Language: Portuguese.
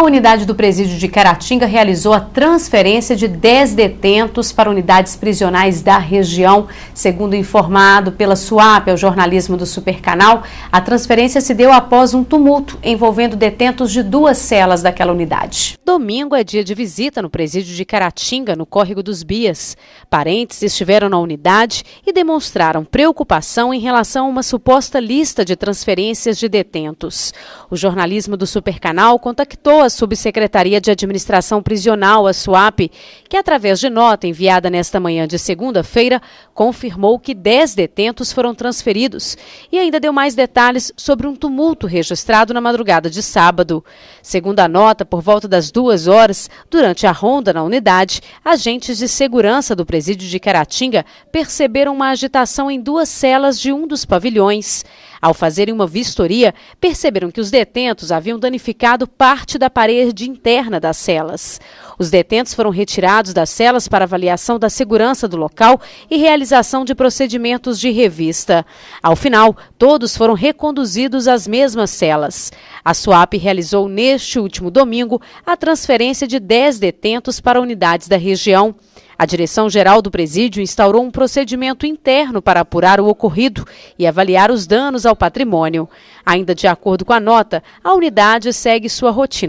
a unidade do presídio de Caratinga realizou a transferência de 10 detentos para unidades prisionais da região. Segundo informado pela SUAP, ao é jornalismo do Supercanal, a transferência se deu após um tumulto envolvendo detentos de duas celas daquela unidade. Domingo é dia de visita no presídio de Caratinga, no Córrego dos Bias. Parentes estiveram na unidade e demonstraram preocupação em relação a uma suposta lista de transferências de detentos. O jornalismo do Supercanal contactou a Subsecretaria de Administração Prisional, a SUAP, que através de nota enviada nesta manhã de segunda-feira, confirmou que 10 detentos foram transferidos e ainda deu mais detalhes sobre um tumulto registrado na madrugada de sábado. Segundo a nota, por volta das duas horas, durante a ronda na unidade, agentes de segurança do presídio de Caratinga perceberam uma agitação em duas celas de um dos pavilhões. Ao fazerem uma vistoria, perceberam que os detentos haviam danificado parte da parede interna das celas. Os detentos foram retirados das celas para avaliação da segurança do local e realização de procedimentos de revista. Ao final, todos foram reconduzidos às mesmas celas. A SUAP realizou neste último domingo a transferência de 10 detentos para unidades da região. A direção-geral do presídio instaurou um procedimento interno para apurar o ocorrido e avaliar os danos ao patrimônio. Ainda de acordo com a nota, a unidade segue sua rotina.